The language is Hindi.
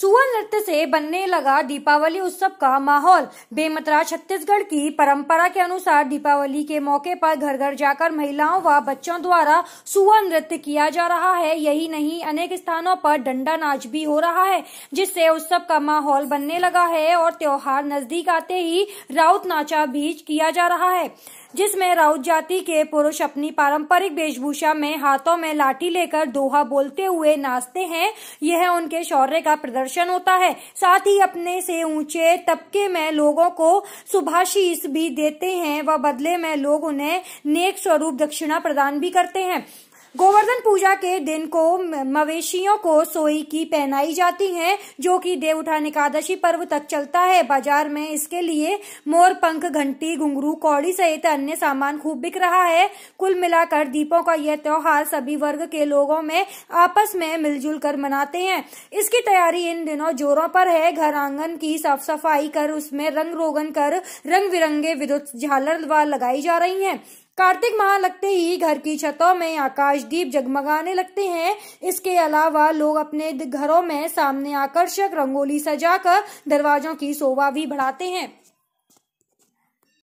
सुवर नृत्य से बनने लगा दीपावली उत्सव का माहौल बेमतरा छत्तीसगढ़ की परंपरा के अनुसार दीपावली के मौके पर घर घर जाकर महिलाओं व बच्चों द्वारा सुवर नृत्य किया जा रहा है यही नहीं अनेक स्थानों पर डंडा नाच भी हो रहा है जिससे उत्सव का माहौल बनने लगा है और त्योहार नजदीक आते ही राउत नाचा भी किया जा रहा है जिसमें राउत जाति के पुरुष अपनी पारंपरिक वेशभूषा में हाथों में लाठी लेकर दोहा बोलते हुए नाचते हैं यह उनके शौर्य का प्रदर्शन होता है साथ ही अपने से ऊंचे तबके में लोगों को सुभाषीष भी देते हैं व बदले में लोग उन्हें नेक स्वरूप दक्षिणा प्रदान भी करते हैं गोवर्धन पूजा के दिन को मवेशियों को सोई की पहनाई जाती है जो कि देवउठान एकादशी पर्व तक चलता है बाजार में इसके लिए मोर पंख घंटी घुंगरू कौड़ी सहित अन्य सामान खूब बिक रहा है कुल मिलाकर दीपों का यह त्योहार सभी वर्ग के लोगों में आपस में मिलजुल कर मनाते हैं इसकी तैयारी इन दिनों जोरों पर है घर आंगन की साफ सफाई कर उसमें रंग रोगन कर रंग बिरंगे विद्युत झालर लगाई जा रही है कार्तिक माह लगते ही घर की छतों में आकाशदीप जगमगाने लगते हैं इसके अलावा लोग अपने घरों में सामने आकर्षक रंगोली सजाकर दरवाजों की शोभा भी बढ़ाते हैं